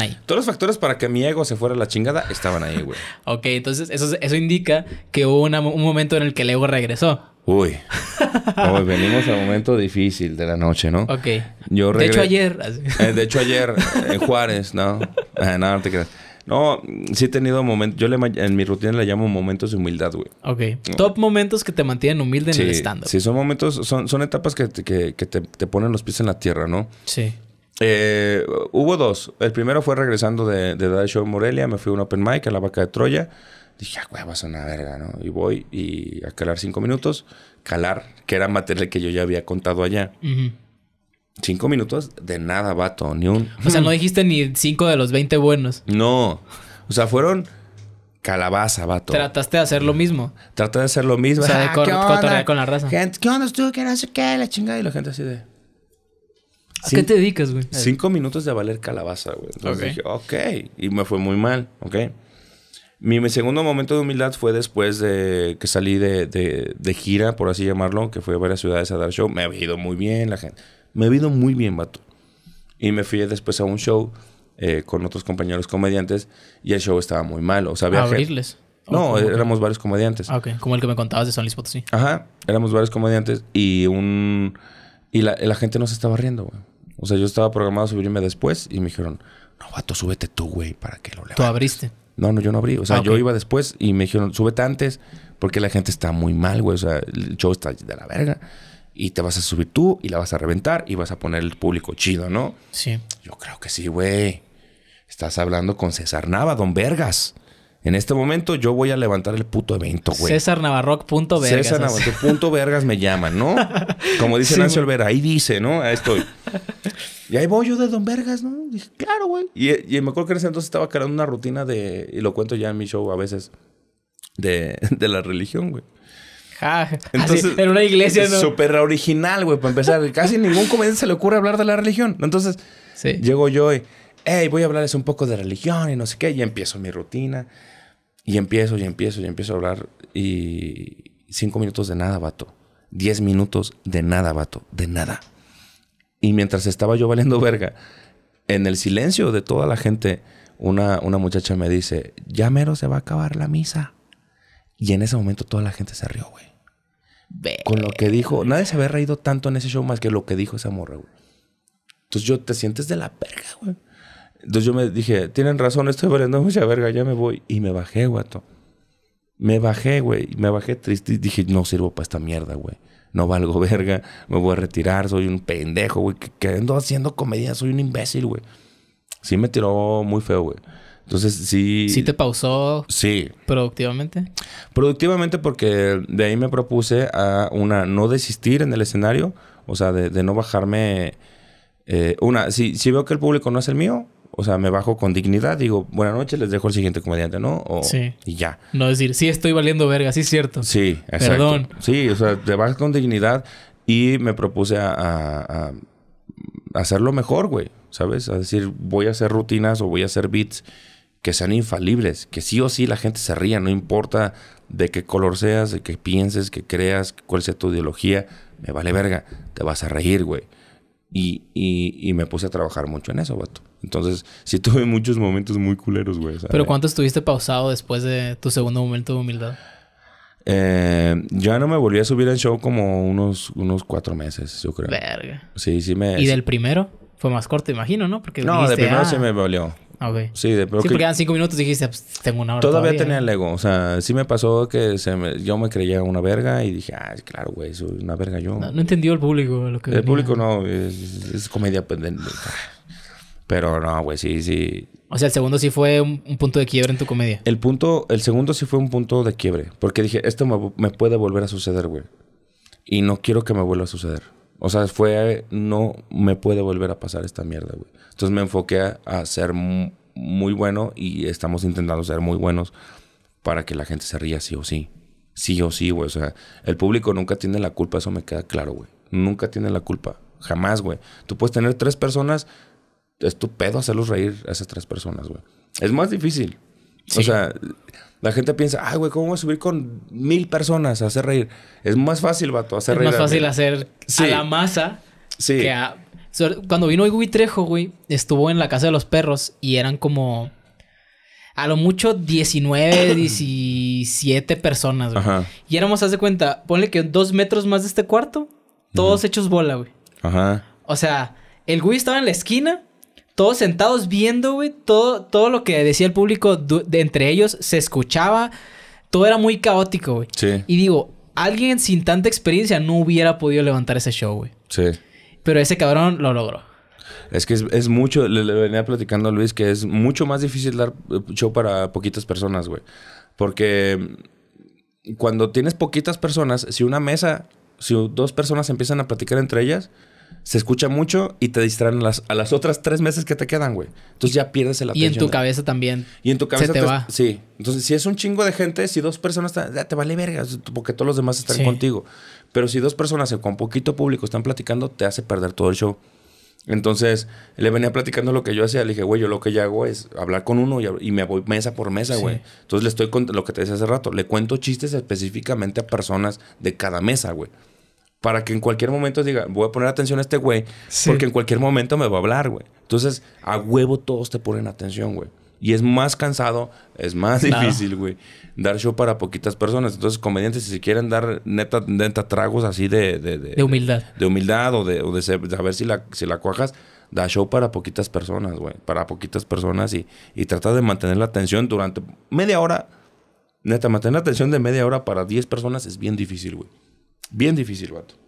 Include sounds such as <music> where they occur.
ahí. Todos los factores para que mi ego se fuera a la chingada estaban ahí, güey. <laughs> ok, entonces eso, eso indica que hubo un momento en el que el ego regresó. Uy. Hoy <laughs> venimos al momento difícil de la noche, ¿no? Ok. Yo De hecho, ayer. Eh, de hecho, ayer <laughs> en Juárez, ¿no? Eh, no, sí he tenido momentos. Yo le, en mi rutina le llamo momentos de humildad, güey. Ok. Top momentos que te mantienen humilde en el estándar. Sí, son momentos, son, son etapas que, te, ponen los pies en la tierra, ¿no? Sí. Eh, hubo dos. El primero fue regresando de, de Daddy Show Morelia. Me fui a un open mic a la vaca de Troya. Dije, ah, vas a una verga, ¿no? Y voy y a calar cinco minutos. Calar, que era material que yo ya había contado allá. Cinco minutos de nada, vato, ni un. O sea, no <laughs> dijiste ni cinco de los veinte buenos. No. O sea, fueron calabaza, vato. Trataste de hacer lo mismo. Traté de hacer lo mismo. O sea, de <laughs> ah, contar con la raza. ¿qué onda tú? ¿Qué no qué? La chingada. Y la gente así de. ¿A qué te dedicas, güey? Cinco minutos de valer calabaza, güey. ok. Y me fue muy mal, ok. Mi, segundo momento de humildad fue después de que salí de, de, gira, por así llamarlo, que fui a varias ciudades a dar show. Me ha ido muy bien, la gente. Me ha ido muy bien, vato. Y me fui después a un show eh, con otros compañeros comediantes y el show estaba muy malo. O sea, había abrirles? Oh, no, éramos varios comediantes. Ah, ok. Como el que me contabas de San Luis sí. Ajá. Éramos varios comediantes y un y la, la gente no se estaba riendo, güey. O sea, yo estaba programado a subirme después y me dijeron, no, vato, súbete tú, güey, para que lo levantes. ¿Tú abriste? No, no, yo no abrí. O sea, ah, yo iba después y me dijeron, súbete antes porque la gente está muy mal, güey. O sea, el show está de la verga. Y te vas a subir tú y la vas a reventar y vas a poner el público chido, ¿no? Sí. Yo creo que sí, güey. Estás hablando con César Nava, don Vergas. En este momento yo voy a levantar el puto evento, güey. César Navarroc punto vergas. César Navarroc punto vergas me llaman, ¿no? <laughs> Como dice sí, Nancy Olvera, ahí dice, ¿no? Ahí estoy. <laughs> Y ahí voy yo de Don Vergas, ¿no? dije, claro, güey. Y, me acuerdo que en ese entonces estaba creando una rutina de, y lo cuento ya en mi show a veces, de, de la religión, güey. Ja, Entonces, en una iglesia, ¿no? Súper original, güey, para empezar. Casi ningún comediante se le ocurre hablar de la religión. Entonces, llego yo y hey, voy a hablarles un poco de religión y no sé qué, y empiezo mi rutina, y empiezo, y empiezo, y empiezo a hablar, y cinco minutos de nada, vato, diez minutos de nada, vato, de nada. Y mientras estaba yo valiendo verga, en el silencio de toda la gente, una, una muchacha me dice, ya mero se va a acabar la misa. Y en ese momento toda la gente se rió, güey. Con lo que dijo, nadie se había reído tanto en ese show más que lo que dijo esa morra, güey. Entonces yo te sientes de la verga, güey. Entonces yo me dije, tienen razón, estoy valiendo mucha verga, ya me voy. Y me bajé, guato. Me bajé, güey. Me bajé triste y dije, no sirvo para esta mierda, güey. No valgo <laughs> verga, me voy a retirar, soy un pendejo, güey. Que, haciendo comedia, soy un imbécil, güey. Sí me tiró muy feo, güey. Entonces, sí. ¿Sí te pausó? Sí. ¿Productivamente? Productivamente porque de ahí me propuse a una, no desistir en el escenario, o sea, de, no bajarme. Eh, una, si, si veo que el público no es el mío, o sea, me bajo con dignidad, digo, buenas noches, les dejo el siguiente comediante, ¿no? sí. Y ya. No decir, sí estoy valiendo verga, sí es cierto. Sí, exacto. Perdón. Sí, o sea, te vas con dignidad y me propuse a, a hacerlo mejor, güey, ¿sabes? A decir, voy a hacer rutinas o voy a hacer beats que sean infalibles, que sí o sí la gente se ría, no importa de qué color seas, de qué pienses, qué creas, cuál sea tu ideología, me vale verga, te vas a reír, güey. Y, y, y, me puse a trabajar mucho en eso, vato. Entonces, sí tuve muchos momentos muy culeros, güey. ¿Pero cuánto estuviste pausado después de tu segundo momento de humildad? Eh, ya no me volví a subir al show como unos, unos cuatro meses, yo creo. Verga. Sí, sí me... ¿Y del primero? Fue más corto, imagino, ¿no? Porque no, del primero sí ah". me valió. Ok. Sí, de, sí porque cinco minutos y dijiste, pues, tengo una hora. Todavía, tenía el ego. O sea, sí me pasó que yo me creía una verga y dije, ah, claro, güey, soy una verga yo. No, entendió el público lo que. El público no, es, comedia pendiente. Pero no, güey, sí, sí. O sea, el segundo sí fue un, punto de quiebre en tu comedia. El punto, el segundo sí fue un punto de quiebre. Porque dije, esto me puede volver a suceder, güey. Y no quiero que me vuelva a suceder. O sea, fue, no me puede volver a pasar esta mierda, güey. Entonces me enfoqué a, ser muy bueno y estamos intentando ser muy buenos para que la gente se ría sí o sí. Sí o sí, güey. O sea, el público nunca tiene la culpa, eso me queda claro, güey. Nunca tiene la culpa. Jamás, güey. Tú puedes tener tres personas, es tu pedo hacerlos reír a esas tres personas, güey. Es más difícil. O sea, la gente piensa, ay, güey, ¿cómo voy a subir con mil personas a hacer reír? Es más fácil, vato, hacer reír. Es más fácil hacer a la masa sí. que a... Cuando vino Igui Trejo, güey, estuvo en la casa de los perros y eran como... A lo mucho 19, 17 <coughs> personas, güey. Y éramos, haz de cuenta, ponle que dos metros más de este cuarto, todos hechos bola, güey. Ajá. O sea, el güey estaba en la esquina todos sentados viendo, güey, todo, todo lo que decía el público entre ellos se escuchaba, todo era muy caótico, güey. Sí. Y digo, alguien sin tanta experiencia no hubiera podido levantar ese show, güey. Sí. Pero ese cabrón lo logró. Es que es, mucho, le, le, venía platicando a Luis que es mucho más difícil dar eh, show para poquitas personas, güey. Porque mm, cuando tienes poquitas personas, si una mesa, si dos personas empiezan a platicar entre ellas, se escucha mucho y te distraen las, a las otras tres meses que te quedan, güey. Entonces ya pierdes el atención. Y en tu cabeza también. Y en tu cabeza se te, va. Sí. Entonces, si es un chingo de gente, si dos personas Ya ah, te vale verga, porque todos los demás están contigo. Pero si dos personas con poquito público están platicando, te hace perder todo el show. Entonces, le venía platicando lo que yo hacía. Le dije, güey, yo lo que ya hago es hablar con uno y, me voy mesa por mesa, güey. Entonces, le estoy con lo que te decía hace rato. Le cuento chistes específicamente a personas de cada mesa, güey para que en cualquier momento diga, voy a poner atención a este güey, porque en cualquier momento me va a hablar, güey. Entonces, a huevo todos te ponen atención, güey. Y es más cansado, es más <laughs> difícil, güey, dar show para poquitas personas. Entonces, conveniente si quieren dar neta, tragos así de... De, humildad. De, humildad o de, saber si la, si la cuajas, da show para poquitas personas, güey. Para poquitas personas y, y trata de mantener la atención durante media hora. Neta, mantener la atención de media hora para 10 personas es bien difícil, güey. Bien difícil, vato.